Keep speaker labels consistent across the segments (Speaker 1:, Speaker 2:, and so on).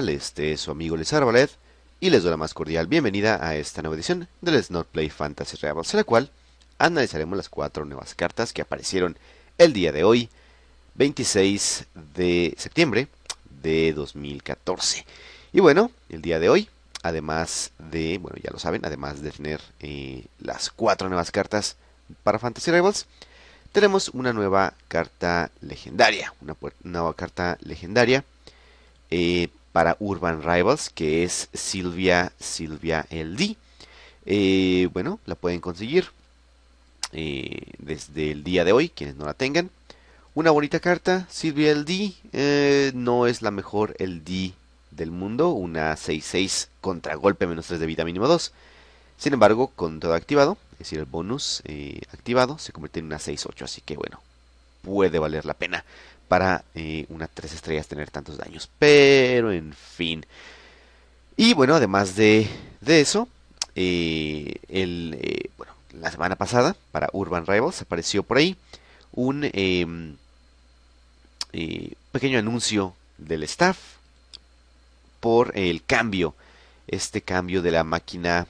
Speaker 1: les Este su amigo Les Arbalet y les doy la más cordial bienvenida a esta nueva edición del Play Fantasy Rebels, en la cual analizaremos las cuatro nuevas cartas que aparecieron el día de hoy, 26 de septiembre de 2014. Y bueno, el día de hoy, además de, bueno, ya lo saben, además de tener eh, las cuatro nuevas cartas para Fantasy Rebels, tenemos una nueva carta legendaria, una, nueva carta legendaria eh, para Urban Rivals, que es Silvia, Silvia LD. Eh, bueno, la pueden conseguir eh, desde el día de hoy, quienes no la tengan. Una bonita carta, Silvia LD, eh, no es la mejor LD del mundo, una 6-6 contra golpe menos 3 de vida mínimo 2. Sin embargo, con todo activado, es decir, el bonus eh, activado, se convierte en una 6-8, así que bueno, puede valer la pena para eh, una 3 estrellas tener tantos daños. Pero en fin. Y bueno, además de, eso, eh, eh, la semana pasada para Urban Rivals apareció por ahí un em, pequeño anuncio del staff por el cambio, este cambio de la máquina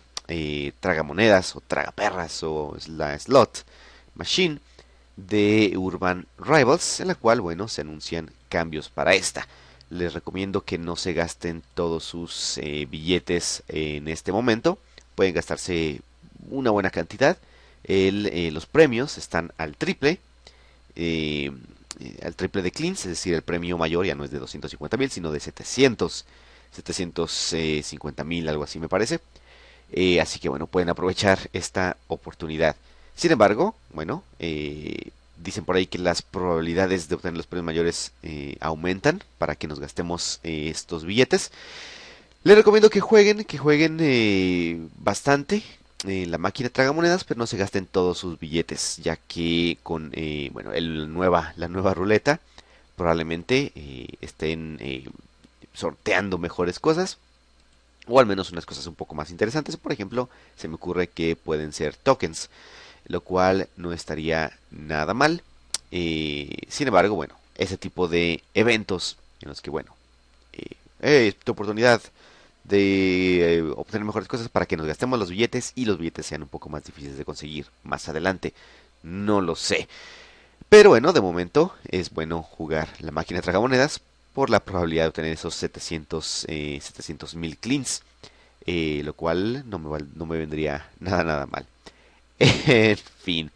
Speaker 1: tragamonedas o tragaperras o la slot machine de Urban Rivals, en la cual, bueno, se anuncian cambios para esta. Les recomiendo que no se gasten todos sus eh, billetes en este momento. Pueden gastarse una buena cantidad. Eh, los premios están al triple. Eh, al triple de Cleans, es decir, el premio mayor ya no es de 250 mil, sino de 700. 750 mil, algo así me parece. así que bueno, pueden aprovechar esta oportunidad. Sin embargo, bueno, eh, dicen por ahí que las probabilidades de obtener los premios mayores eh, aumentan para que nos gastemos eh, estos billetes. Les recomiendo que jueguen, que jueguen bastante. la máquina traga monedas, pero no se gasten todos sus billetes, ya que con el nueva, la nueva ruleta probablemente estén sorteando mejores cosas, o al menos unas cosas un poco más interesantes. Por ejemplo, se me ocurre que pueden ser tokens lo cual no estaría nada mal. sin embargo, bueno, ese tipo de eventos en los que, bueno, es eh, tu oportunidad de eh, obtener mejores cosas para que nos gastemos los billetes y los billetes sean un poco más difíciles de conseguir más adelante. No lo sé. Pero bueno, de momento es bueno jugar la máquina tragamonedas por la probabilidad de obtener esos 700 eh, mil cleans, lo cual no me, no me vendría nada nada mal en fin.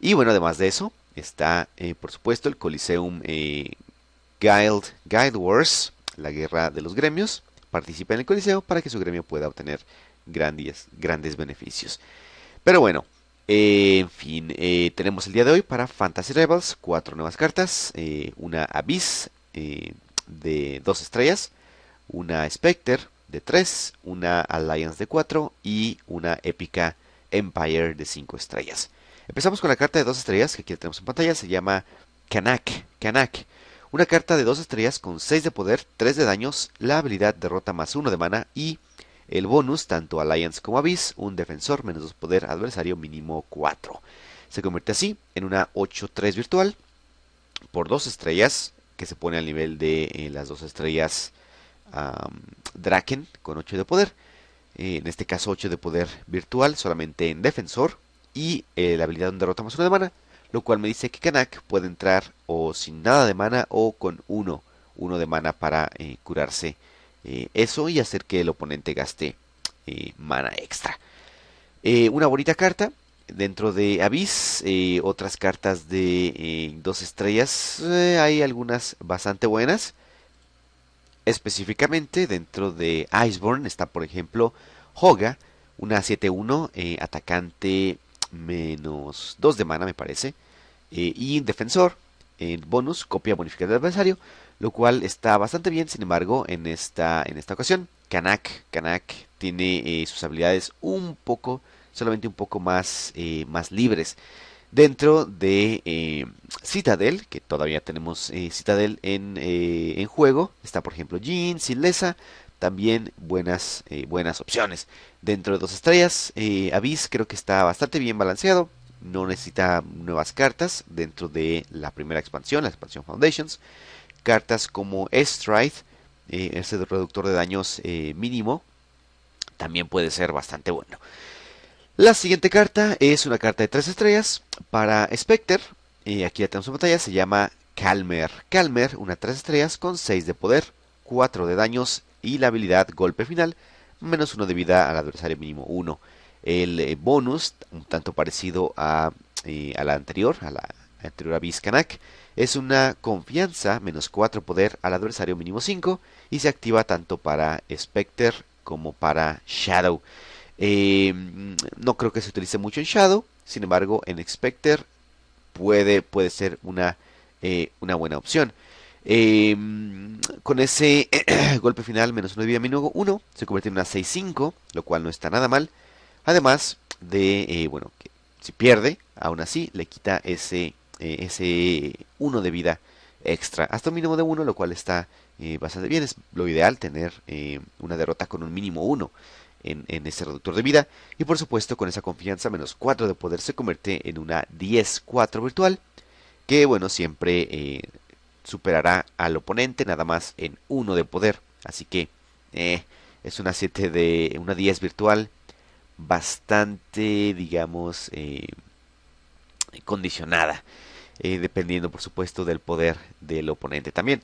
Speaker 1: Y bueno, además de eso, está eh, por supuesto el Coliseum eh, Guild, Guild Wars, la guerra de los gremios. Participa en el Coliseo para que su gremio pueda obtener grandes, grandes beneficios. Pero bueno, eh, en fin, tenemos el día de hoy para Fantasy Rebels cuatro nuevas cartas, una Abyss de dos estrellas, una Spectre de tres, una Alliance de cuatro y una épica Empire de 5 estrellas. Empezamos con la carta de 2 estrellas que aquí tenemos en pantalla, se llama Kanak. Kanak. Una carta de 2 estrellas con 6 de poder, 3 de daños, la habilidad derrota más 1 de mana y el bonus tanto Alliance como Abyss, un defensor menos 2 poder, adversario mínimo 4. Se convierte así en una 8-3 virtual por 2 estrellas que se pone al nivel de eh, las 2 estrellas Draken con 8 de poder. Eh, en este caso 8 de poder virtual solamente en defensor y eh, la habilidad donde derrota más 1 de mana, lo cual me dice que Kanak puede entrar o sin nada de mana o con 1, uno de mana para eh, curarse eso y hacer que el oponente gaste mana extra. una bonita carta dentro de Abyss, otras cartas de dos estrellas, hay algunas bastante buenas. Específicamente dentro de Iceborne está por ejemplo Hoga, una 7-1, eh, atacante menos 2 de mana me parece, eh, y defensor, en bonus, copia bonificada del adversario, lo cual está bastante bien, sin embargo, en esta, en esta ocasión, Kanak, Kanak tiene eh, sus habilidades un poco, solamente un poco más, más libres dentro de eh, Citadel, que todavía tenemos eh, Citadel eh, en, juego. Está, por ejemplo, Jean, Silesa, también buenas, buenas opciones. Dentro de dos estrellas, avis creo que está bastante bien balanceado. No necesita nuevas cartas dentro de la primera expansión, la expansión Foundations. Cartas como Stride, ese reductor de daños mínimo, también puede ser bastante bueno. La siguiente carta es una carta de tres estrellas para Spectre. Y aquí ya tenemos en batalla, se llama Calmer. Calmer, una tres estrellas con 6 de poder, 4 de daños y la habilidad golpe final, menos 1 de vida al adversario mínimo 1. El eh, bonus, un tanto parecido eh, a, la anterior, a la anterior a Kanak, es una confianza, menos 4 poder al adversario mínimo 5 y se activa tanto para Spectre como para Shadow. Eh, no creo que se utilice mucho en Shadow, sin embargo en Spectre puede, puede ser una, eh, una buena opción. Eh, con ese golpe final, menos 1 de vida, menos 1, se convierte en una 6-5, lo cual no está nada mal. Además de, bueno, si pierde, aún así le quita ese, ese 1 de vida extra hasta un mínimo de 1, lo cual está bastante bien. Es lo ideal tener una derrota con un mínimo 1 en, ese reductor de vida. Y por supuesto, con esa confianza, menos 4 de poder se convierte en una 10-4 virtual. Que bueno, siempre eh, superará al oponente nada más en 1 de poder. Así que eh, es una 7 de. una 10 virtual. Bastante, digamos, eh, condicionada. dependiendo, por supuesto, del poder del oponente también.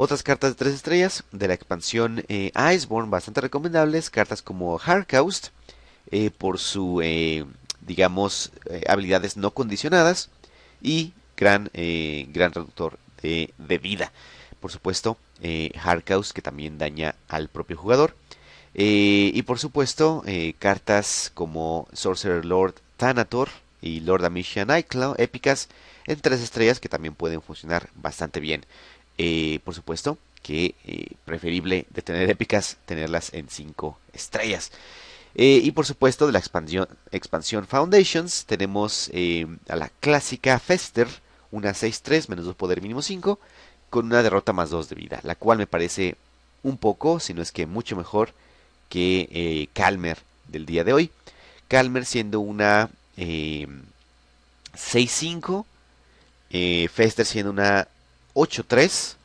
Speaker 1: Otras cartas de 3 estrellas de la expansión Iceborn eh, Iceborne, bastante recomendables. Cartas como Harkaust, eh, por su, eh, digamos, habilidades no condicionadas. Y gran, gran reductor de, vida. Por supuesto, Harkaust, que también daña al propio jugador. y por supuesto, cartas como Sorcerer Lord Thanator y Lord Amisha Nightclaw, épicas en 3 estrellas que también pueden funcionar bastante bien. Eh, por supuesto que eh, preferible de tener épicas, tenerlas en 5 estrellas. Eh, y por supuesto de la expansión, expansión Foundations tenemos a la clásica Fester, una 6-3 menos 2 poder mínimo 5, con una derrota más 2 de vida, la cual me parece un poco, si no es que mucho mejor que Calmer del día de hoy. Calmer siendo una 6-5, Fester siendo una 8-3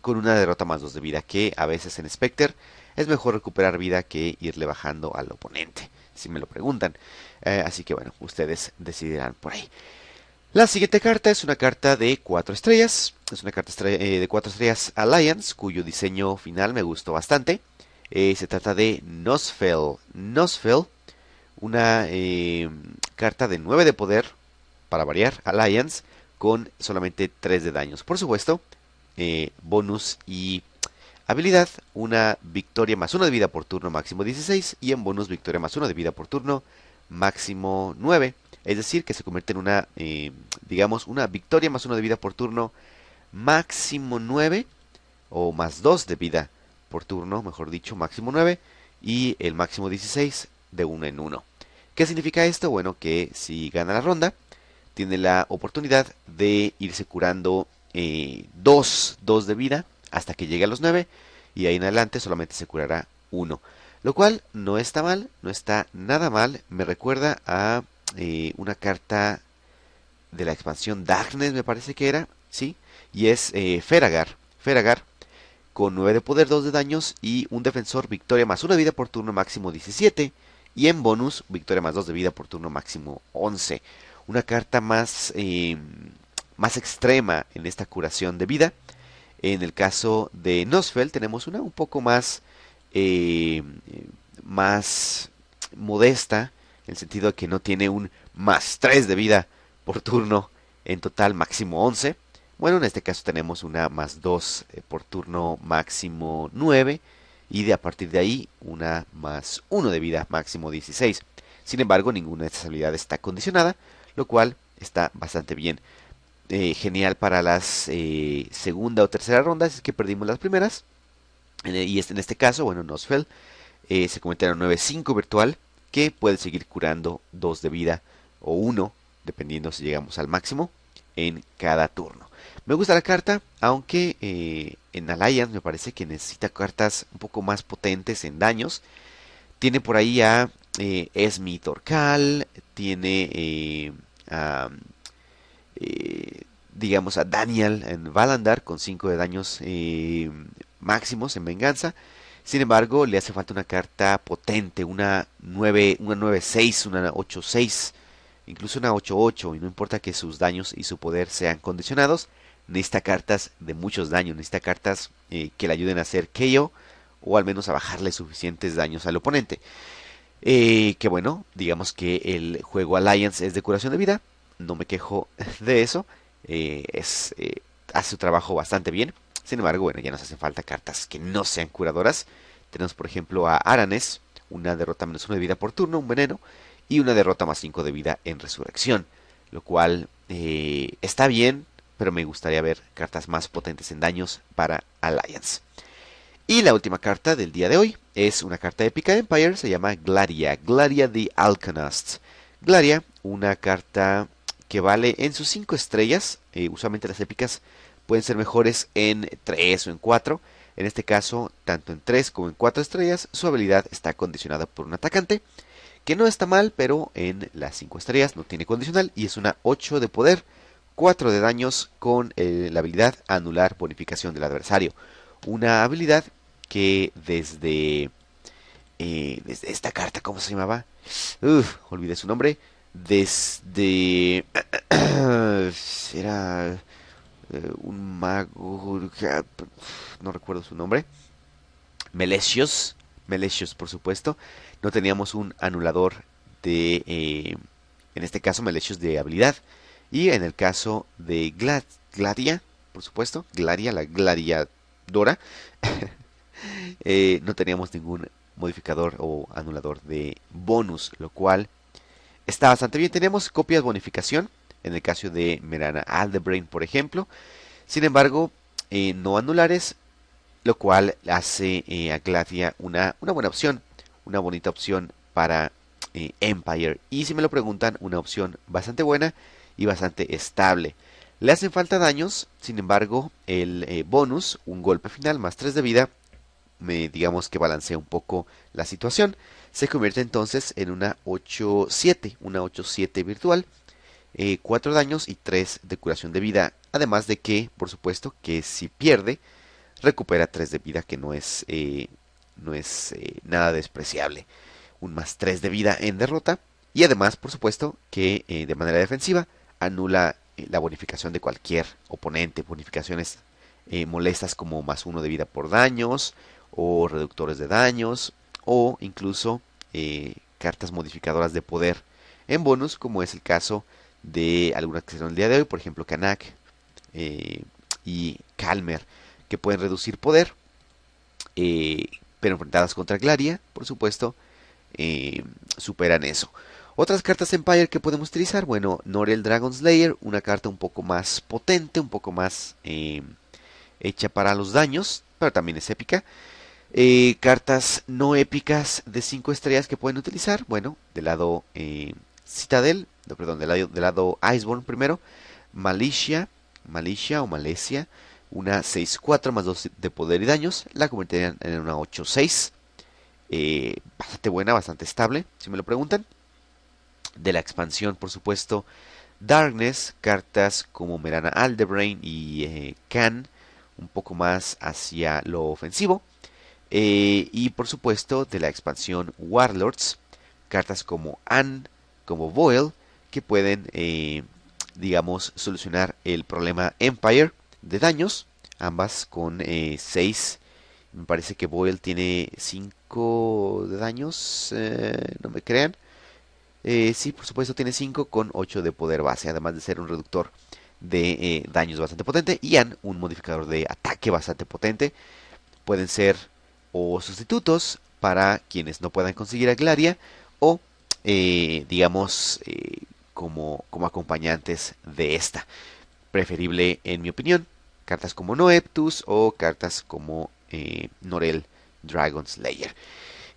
Speaker 1: con una derrota más 2 de vida, que a veces en Spectre es mejor recuperar vida que irle bajando al oponente, si me lo preguntan. Eh, así que bueno, ustedes decidirán por ahí. La siguiente carta es una carta de 4 estrellas, es una carta eh, de 4 estrellas Alliance, cuyo diseño final me gustó bastante. Eh, se trata de Nosfell. Nosfell, una carta de 9 de poder, para variar, Alliance, con solamente 3 de daños. Por supuesto, eh, bonus y habilidad, una victoria más 1 de vida por turno máximo 16 y en bonus victoria más 1 de vida por turno máximo 9. Es decir, que se convierte en una, eh, digamos, una victoria más 1 de vida por turno máximo 9 o más 2 de vida por turno, mejor dicho, máximo 9 y el máximo 16 de 1 en 1. ¿Qué significa esto? Bueno, que si gana la ronda, tiene la oportunidad de irse curando 2, eh, dos, dos de vida hasta que llegue a los 9 y ahí en adelante solamente se curará uno. Lo cual no está mal, no está nada mal, me recuerda a eh, una carta de la expansión Darkness me parece que era, ¿sí? Y es eh, Feragar, Feragar con 9 de poder, 2 de daños y un defensor victoria más una vida por turno máximo 17 y en bonus victoria más 2 de vida por turno máximo 11 una carta más, em, más extrema en esta curación de vida. En el caso de Nosfeld tenemos una un poco más, em, más modesta, en el sentido de que no tiene un más 3 de vida por turno, en total máximo 11. Bueno, en este caso tenemos una más 2 eh, por turno máximo 9 y de a partir de ahí una más 1 de vida máximo 16. Sin embargo, ninguna de estas habilidades está condicionada, lo cual está bastante bien. Eh, genial para las eh, segunda o tercera ronda, es que perdimos las primeras. E, y en este caso, bueno, Nosfell eh, se comentaron 9-5 virtual, que puede seguir curando 2 de vida o 1, dependiendo si llegamos al máximo, en cada turno. Me gusta la carta, aunque eh, en Alliance me parece que necesita cartas un poco más potentes en daños. Tiene por ahí a eh, Esmi Torcal, tiene eh, digamos, a Daniel en Valandar con 5 de daños eh, máximos en venganza. Sin embargo, le hace falta una carta potente, una 9, 6 una 8-6, incluso una 8-8, y no importa que sus daños y su poder sean condicionados, necesita cartas de muchos daños, necesita cartas eh, que le ayuden a hacer KO o al menos a bajarle suficientes daños al oponente. Eh, que bueno, digamos que el juego Alliance es de curación de vida, no me quejo de eso, eh, es, eh, hace su trabajo bastante bien, sin embargo, bueno, ya nos hacen falta cartas que no sean curadoras, tenemos por ejemplo a Aranes, una derrota menos 1 de vida por turno, un veneno, y una derrota más 5 de vida en resurrección, lo cual está bien, pero me gustaría ver cartas más potentes en daños para Alliance. Y la última carta del día de hoy es una carta épica de Empire, se llama Glaria, Glaria the Alcanast. Glaria, una carta que vale en sus 5 estrellas, eh, usualmente las épicas pueden ser mejores en 3 o en 4, en este caso tanto en 3 como en 4 estrellas su habilidad está condicionada por un atacante, que no está mal, pero en las 5 estrellas no tiene condicional y es una 8 de poder, 4 de daños con eh, la habilidad anular bonificación del adversario una habilidad que desde, eh, desde esta carta, ¿cómo se llamaba? Uf, olvidé su nombre. Desde... era eh, un mago... Ah, no recuerdo su nombre. Melesios. Melesios, por supuesto. No teníamos un anulador de... Eh, en este caso, Melesios de habilidad. Y en el caso de Gladia, por supuesto. Gladia, la Gladia Dora, eh, no teníamos ningún modificador o anulador de bonus, lo cual está bastante bien. Tenemos copias bonificación, en el caso de Merana Aldebrain, por ejemplo. Sin embargo, eh, no anulares, lo cual hace eh, a Gladia una, buena opción, una bonita opción para Empire. Y si me lo preguntan, una opción bastante buena y bastante estable. Le hacen falta daños, sin embargo, el eh, bonus, un golpe final más 3 de vida, me, digamos que balancea un poco la situación. Se convierte entonces en una 8-7, una 8-7 virtual, 4 eh, daños y 3 de curación de vida. Además de que, por supuesto, que si pierde, recupera 3 de vida, que no es, eh, no es nada despreciable. Un más 3 de vida en derrota. Y además, por supuesto, que de manera defensiva anula eh, la bonificación de cualquier oponente, bonificaciones eh, molestas como más uno de vida por daños o reductores de daños o incluso eh, cartas modificadoras de poder en bonus como es el caso de algunas que dan el día de hoy, por ejemplo Kanak y Calmer que pueden reducir poder pero enfrentadas contra Glaria por supuesto superan eso otras cartas Empire que podemos utilizar, bueno, Norel Dragon Slayer, una carta un poco más potente, un poco más eh, hecha para los daños, pero también es épica. Eh, cartas no épicas de 5 estrellas que pueden utilizar, bueno, del lado eh, Citadel, perdón, del lado, del Iceborne primero, Malicia, Malicia o Malesia, una 6-4 más 2 de poder y daños, la convertirían en una 8-6. bastante buena, bastante estable, si me lo preguntan de la expansión, por supuesto, Darkness, cartas como Merana Aldebrain y Can, eh, un poco más hacia lo ofensivo. Eh, y por supuesto de la expansión Warlords, cartas como An, como Boyle, que pueden, eh, digamos, solucionar el problema Empire de daños, ambas con 6. me parece que Boyle tiene 5 de daños, no me crean. Eh, sí, por supuesto, tiene 5 con 8 de poder base, además de ser un reductor de eh, daños bastante potente y han un modificador de ataque bastante potente. Pueden ser o sustitutos para quienes no puedan conseguir a Glaria o, eh, digamos, como, como acompañantes de esta. Preferible, en mi opinión, cartas como Noeptus o cartas como Norel Dragon Slayer.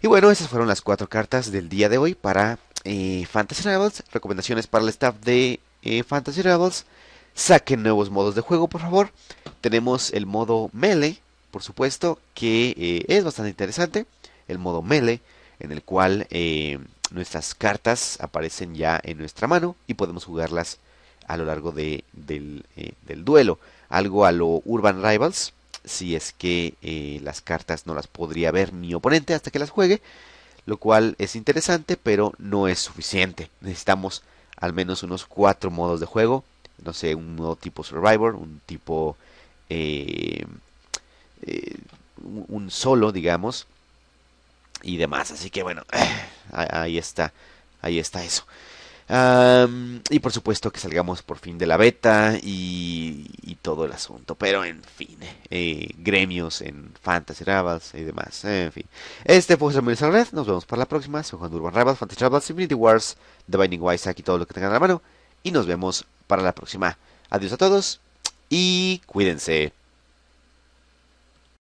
Speaker 1: Y bueno, esas fueron las cuatro cartas del día de hoy para eh, Fantasy Rivals, recomendaciones para el staff de eh, Fantasy Rivals saquen nuevos modos de juego, por favor. Tenemos el modo melee, por supuesto, que eh, es bastante interesante. El modo melee, en el cual nuestras cartas aparecen ya en nuestra mano y podemos jugarlas a lo largo del, del, duelo. Algo a lo Urban Rivals, si es que las cartas no las podría ver mi oponente hasta que las juegue lo cual es interesante, pero no es suficiente. Necesitamos al menos unos cuatro modos de juego, no sé, un modo tipo Survivor, un tipo eh, eh, un solo, digamos, y demás. Así que bueno, ahí está, ahí está eso y por supuesto que salgamos por fin de la beta y, todo el asunto. Pero en fin, eh, gremios en Fantasy rabbles y demás. en fin, este fue Samuel Nos vemos para la próxima. Soy Juan Durban Fantasy rabbles Infinity Wars, The Binding Wise todo lo que tengan a la mano. Y nos vemos para la próxima. Adiós a todos y cuídense.